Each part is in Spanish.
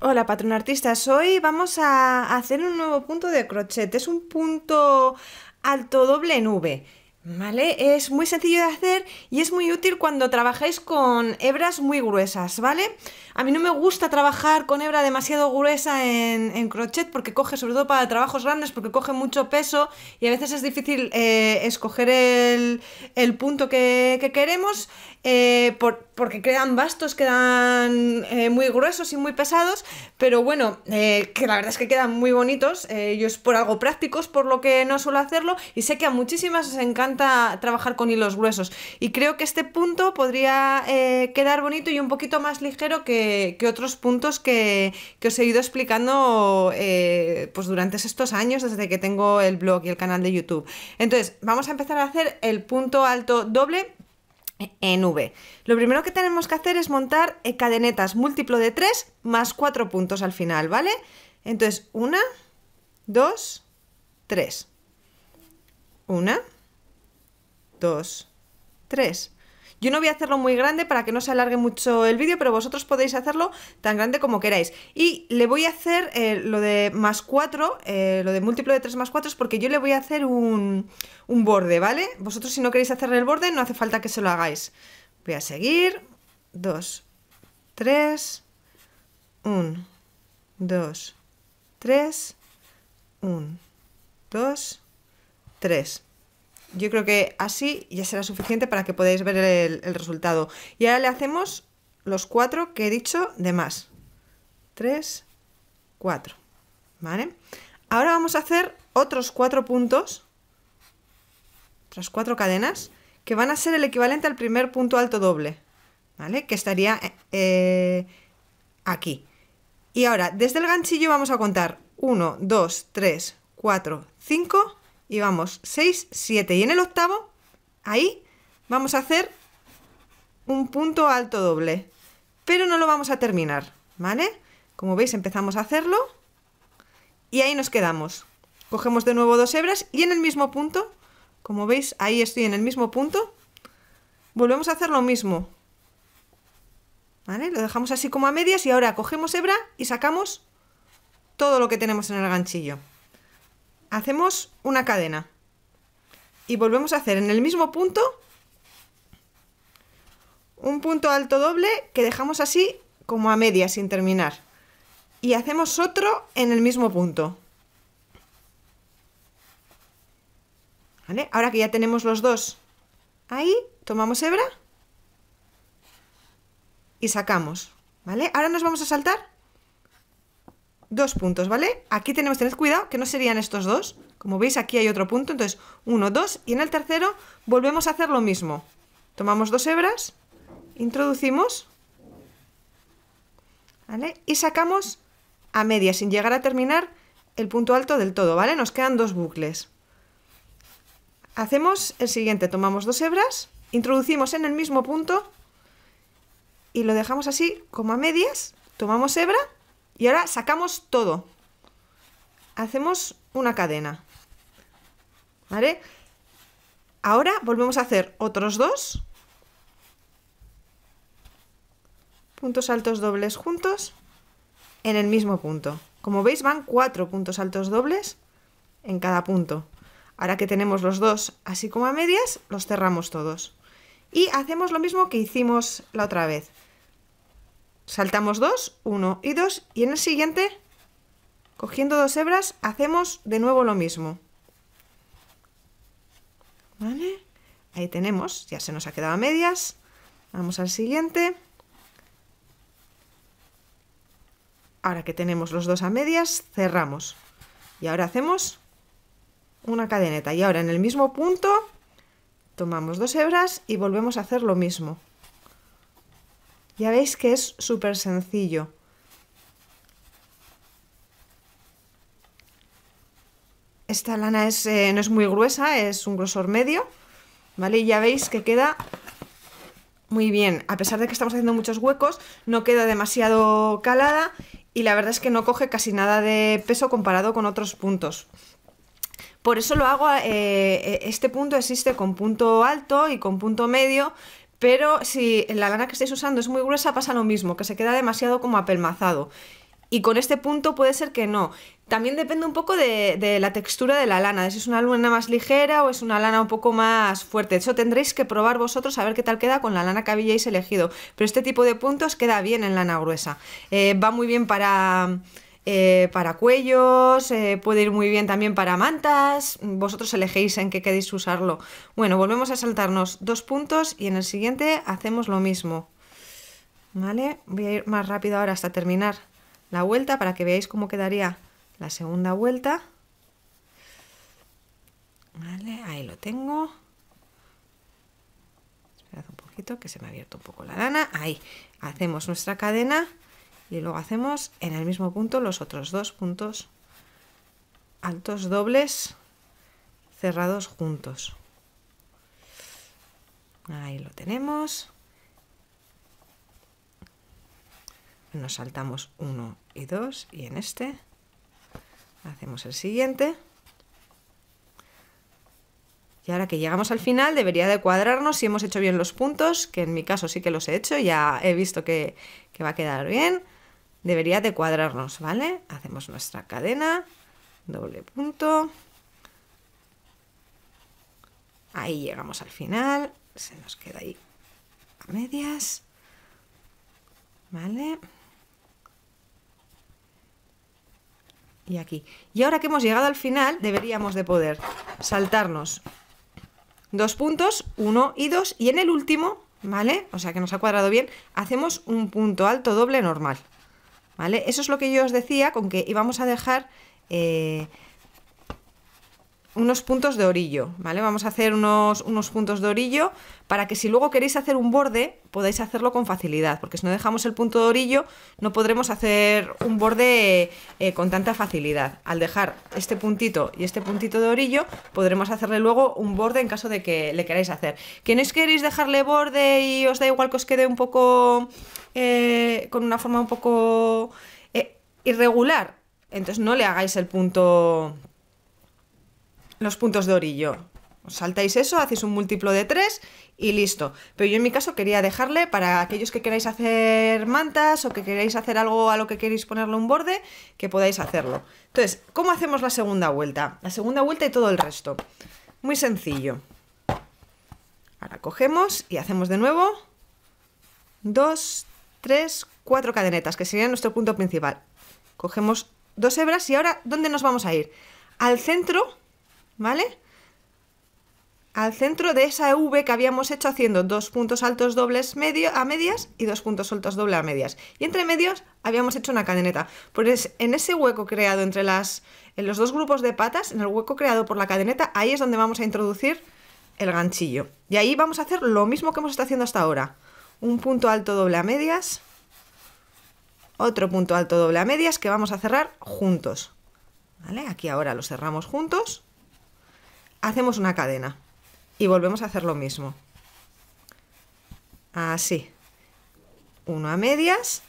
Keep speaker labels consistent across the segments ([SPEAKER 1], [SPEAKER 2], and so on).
[SPEAKER 1] Hola, patrón artistas. Hoy vamos a hacer un nuevo punto de crochet. Es un punto alto doble en V. ¿Vale? Es muy sencillo de hacer y es muy útil cuando trabajáis con hebras muy gruesas, ¿vale? A mí no me gusta trabajar con hebra demasiado gruesa en, crochet porque coge, sobre todo para trabajos grandes, porque coge mucho peso y a veces es difícil eh, escoger el, punto que, queremos eh, porque quedan bastos, quedan eh, muy gruesos y muy pesados, pero bueno, que la verdad es que quedan muy bonitos, yo es por algo prácticos, por lo que no suelo hacerlo y sé que a muchísimas os encanta trabajar con hilos gruesos. Y creo que este punto podría eh, quedar bonito y un poquito más ligero que, otros puntos que, os he ido explicando eh, pues durante estos años, desde que tengo el blog y el canal de YouTube. Entonces, vamos a empezar a hacer el punto alto doble en V. Lo primero que tenemos que hacer es montar eh, cadenetas múltiplo de 3 más 4 puntos al final, ¿vale? Entonces, 1, 2, 3. 1, 2, 3. Yo no voy a hacerlo muy grande para que no se alargue mucho el vídeo, pero vosotros podéis hacerlo tan grande como queráis. Y le voy a hacer eh, lo de más 4, eh, lo de múltiplo de 3 más 4 porque yo le voy a hacer un, un borde, ¿vale? Vosotros si no queréis hacerle el borde no hace falta que se lo hagáis. Voy a seguir. 2, 3, 1, 2, 3, 1, 2, 3. Yo creo que así ya será suficiente para que podáis ver el, resultado. Y ahora le hacemos los cuatro que he dicho de más. 3, 4. ¿Vale? Ahora vamos a hacer otros cuatro puntos, otras cuatro cadenas, que van a ser el equivalente al primer punto alto doble, ¿vale? Que estaría eh, eh, aquí. Y ahora, desde el ganchillo vamos a contar 1, 2, 3, 4, 5 y vamos 6, 7 y en el octavo, ahí vamos a hacer un punto alto doble, pero no lo vamos a terminar, ¿vale? Como veis empezamos a hacerlo y ahí nos quedamos. Cogemos de nuevo dos hebras y en el mismo punto, como veis ahí estoy en el mismo punto, volvemos a hacer lo mismo. ¿Vale? Lo dejamos así como a medias y ahora cogemos hebra y sacamos todo lo que tenemos en el ganchillo hacemos una cadena y volvemos a hacer en el mismo punto un punto alto doble que dejamos así como a media sin terminar y hacemos otro en el mismo punto ahora que ya tenemos los dos ahí tomamos hebra y sacamos ¿vale? ahora nos vamos a saltar dos puntos, ¿vale? Aquí tenemos, tener cuidado que no serían estos dos. Como veis, aquí hay otro punto, entonces uno, dos, y en el tercero volvemos a hacer lo mismo. Tomamos dos hebras, introducimos, ¿vale? Y sacamos a medias sin llegar a terminar el punto alto del todo, ¿vale? Nos quedan dos bucles. Hacemos el siguiente, tomamos dos hebras, introducimos en el mismo punto y lo dejamos así como a medias, tomamos hebra y ahora sacamos todo. Hacemos una cadena. ¿Vale? Ahora volvemos a hacer otros dos. Puntos altos dobles juntos en el mismo punto. Como veis van cuatro puntos altos dobles en cada punto. Ahora que tenemos los dos así como a medias, los cerramos todos. Y hacemos lo mismo que hicimos la otra vez saltamos dos, 1 y 2 y en el siguiente, cogiendo dos hebras, hacemos de nuevo lo mismo. Ahí tenemos, ya se nos ha quedado a medias. Vamos al siguiente. Ahora que tenemos los dos a medias, cerramos. Y ahora hacemos una cadeneta. Y ahora en el mismo punto tomamos dos hebras y volvemos a hacer lo mismo. Ya veis que es súper sencillo. Esta lana eh, no es muy gruesa, es un grosor medio, ¿vale? Y ya veis que queda muy bien. A pesar de que estamos haciendo muchos huecos, no queda demasiado calada y la verdad es que no coge casi nada de peso comparado con otros puntos. Por eso lo hago, eh, eh, este punto existe con punto alto y con punto medio, pero si la lana que estáis usando es muy gruesa, pasa lo mismo, que se queda demasiado como apelmazado. Y con este punto puede ser que no. También depende un poco de, la textura de la lana, de si es una lana más ligera o es una lana un poco más fuerte. Eso tendréis que probar vosotros a ver qué tal queda con la lana que habíais elegido. Pero este tipo de puntos queda bien en lana gruesa. Eh, va muy bien para eh, para cuellos, eh, puede ir muy bien también para mantas, vosotros elegéis en qué queréis usarlo. Bueno, volvemos a saltarnos dos puntos y en el siguiente hacemos lo mismo. ¿Vale? Voy a ir más rápido ahora hasta terminar la vuelta para que veáis cómo quedaría la segunda vuelta. ahí lo tengo. Esperad un poquito que se me ha abierto un poco la lana. Ahí, hacemos nuestra cadena y luego hacemos en el mismo punto los otros dos puntos altos dobles cerrados juntos ahí lo tenemos nos saltamos uno y dos y en este hacemos el siguiente y ahora que llegamos al final debería de cuadrarnos si hemos hecho bien los puntos, que en mi caso sí que los he hecho, ya he visto que, que va a quedar bien debería de cuadrarnos, ¿vale? Hacemos nuestra cadena, doble punto. Ahí llegamos al final, se nos queda ahí a medias, ¿vale? Y aquí. Y ahora que hemos llegado al final, deberíamos de poder saltarnos dos puntos, uno y dos, y en el último, ¿vale? O sea que nos ha cuadrado bien, hacemos un punto alto doble normal. ¿Vale? Eso es lo que yo os decía con que íbamos a dejar eh, unos puntos de orillo, ¿vale? Vamos a hacer unos, unos puntos de orillo para que si luego queréis hacer un borde, podáis hacerlo con facilidad, porque si no dejamos el punto de orillo, no podremos hacer un borde eh, con tanta facilidad. Al dejar este puntito y este puntito de orillo, podremos hacerle luego un borde en caso de que le queráis hacer. Que no queréis dejarle borde y os da igual que os quede un poco... Eh, con una forma un poco eh, irregular, entonces no le hagáis el punto los puntos de orillo. Os saltáis eso, hacéis un múltiplo de tres y listo. Pero yo en mi caso quería dejarle para aquellos que queráis hacer mantas o que queráis hacer algo a lo que queréis ponerle un borde, que podáis hacerlo. Entonces, ¿cómo hacemos la segunda vuelta? La segunda vuelta y todo el resto. Muy sencillo. Ahora cogemos y hacemos de nuevo 2, tres cuatro cadenetas, que sería nuestro punto principal. Cogemos dos hebras y ahora, ¿dónde nos vamos a ir? Al centro ¿vale? Al centro de esa V que habíamos hecho haciendo dos puntos altos dobles a medias y dos puntos altos dobles a medias. Y entre medios habíamos hecho una cadeneta. Pues en ese hueco creado entre las, en los dos grupos de patas, en el hueco creado por la cadeneta, ahí es donde vamos a introducir el ganchillo. Y ahí vamos a hacer lo mismo que hemos estado haciendo hasta ahora. Un punto alto doble a medias, otro punto alto doble a medias que vamos a cerrar juntos. ¿Vale? Aquí ahora lo cerramos juntos hacemos una cadena y volvemos a hacer lo mismo. Así. Uno a medias.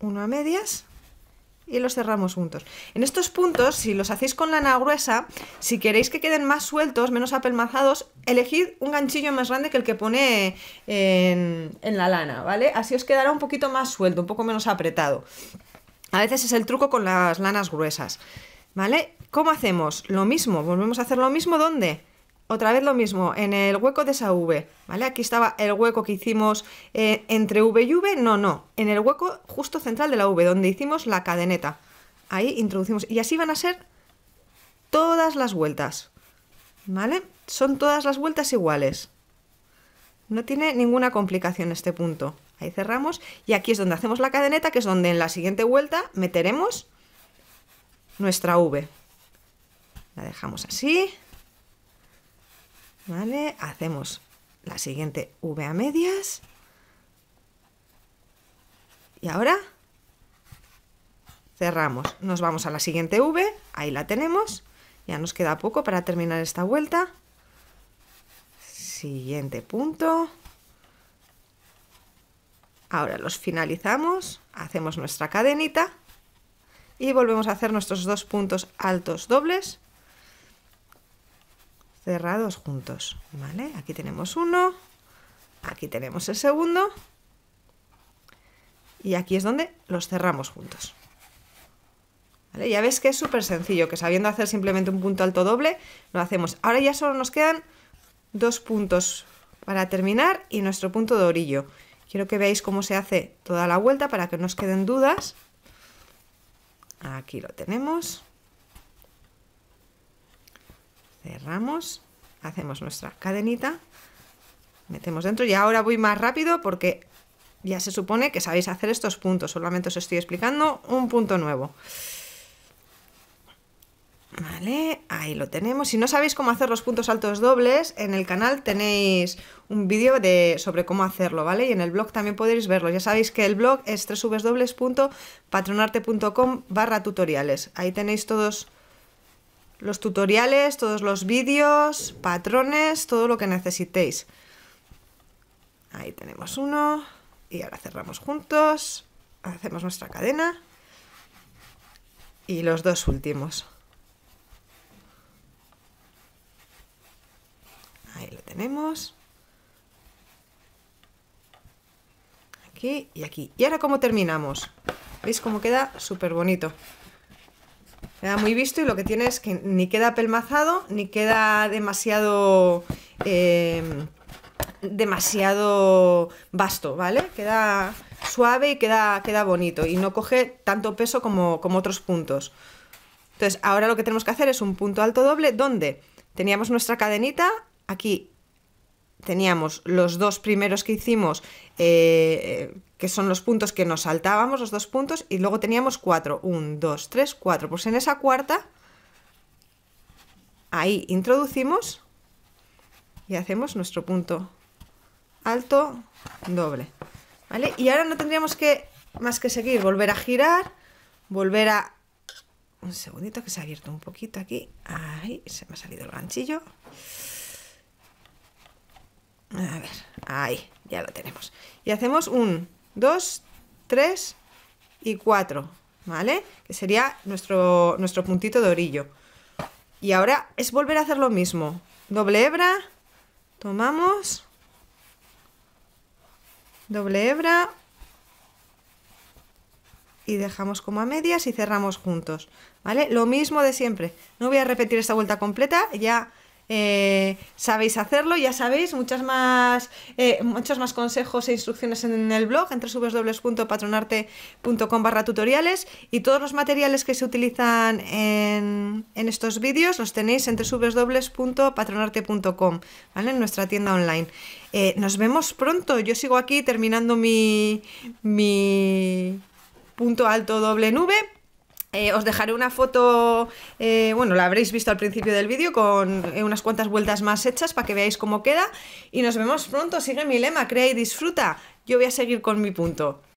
[SPEAKER 1] Uno a medias. Y los cerramos juntos. En estos puntos, si los hacéis con lana gruesa, si queréis que queden más sueltos, menos apelmazados, elegid un ganchillo más grande que el que pone en, la lana, ¿vale? Así os quedará un poquito más suelto, un poco menos apretado. A veces es el truco con las lanas gruesas. ¿Vale? ¿Cómo hacemos? Lo mismo, volvemos a hacer lo mismo, ¿dónde? Otra vez lo mismo, en el hueco de esa V, ¿vale? Aquí estaba el hueco que hicimos eh, entre V y V, no, no, en el hueco justo central de la V, donde hicimos la cadeneta. Ahí introducimos, y así van a ser todas las vueltas, ¿vale? Son todas las vueltas iguales. No tiene ninguna complicación este punto ahí cerramos y aquí es donde hacemos la cadeneta que es donde en la siguiente vuelta meteremos nuestra V la dejamos así hacemos la siguiente V a medias y ahora cerramos nos vamos a la siguiente V ahí la tenemos ya nos queda poco para terminar esta vuelta siguiente punto Ahora los finalizamos, hacemos nuestra cadenita y volvemos a hacer nuestros dos puntos altos dobles cerrados juntos, Aquí tenemos uno, aquí tenemos el segundo y aquí es donde los cerramos juntos. Ya ves que es súper sencillo, que sabiendo hacer simplemente un punto alto doble, lo hacemos. Ahora ya solo nos quedan dos puntos para terminar y nuestro punto de orillo. Quiero que veáis cómo se hace toda la vuelta para que no os queden dudas. Aquí lo tenemos. Cerramos, hacemos nuestra cadenita, metemos dentro y ahora voy más rápido porque ya se supone que sabéis hacer estos puntos, solamente os estoy explicando un punto nuevo. Vale, ahí lo tenemos. Si no sabéis cómo hacer los puntos altos dobles, en el canal tenéis un vídeo sobre cómo hacerlo, ¿vale? Y en el blog también podéis verlo. Ya sabéis que el blog es www.patronarte.com barra tutoriales. Ahí tenéis todos los tutoriales, todos los vídeos, patrones, todo lo que necesitéis. Ahí tenemos uno. Y ahora cerramos juntos. Hacemos nuestra cadena. Y los dos últimos. lo tenemos. Aquí y aquí. Y ahora cómo terminamos. ¿Veis cómo queda? Súper bonito. Queda muy visto y lo que tiene es que ni queda pelmazado, ni queda demasiado... Em, demasiado vasto, ¿vale? Queda suave y queda, queda bonito y no coge tanto peso como, como otros puntos. Entonces, ahora lo que tenemos que hacer es un punto alto doble donde teníamos nuestra cadenita aquí teníamos los dos primeros que hicimos, eh, eh, que son los puntos que nos saltábamos, los dos puntos, y luego teníamos cuatro. 1, 2, 3, 4, Pues en esa cuarta, ahí introducimos y hacemos nuestro punto alto doble. ¿Vale? Y ahora no tendríamos que más que seguir, volver a girar, volver a... Un segundito que se ha abierto un poquito aquí. Ahí, se me ha salido el ganchillo. A ver, ahí, ya lo tenemos. Y hacemos un, dos, tres y cuatro, ¿vale? Que sería nuestro, nuestro puntito de orillo. Y ahora es volver a hacer lo mismo. Doble hebra, tomamos, doble hebra y dejamos como a medias y cerramos juntos, ¿vale? Lo mismo de siempre. No voy a repetir esta vuelta completa, ya eh, sabéis hacerlo, ya sabéis, muchas más, eh, muchos más consejos e instrucciones en el blog entre www.patronarte.com barra tutoriales y todos los materiales que se utilizan en, en estos vídeos los tenéis entre www.patronarte.com ¿vale? en nuestra tienda online. Eh, nos vemos pronto, yo sigo aquí terminando mi, mi punto alto doble nube eh, os dejaré una foto, eh, bueno, la habréis visto al principio del vídeo, con eh, unas cuantas vueltas más hechas para que veáis cómo queda. Y nos vemos pronto, sigue mi lema, crea y disfruta. Yo voy a seguir con mi punto.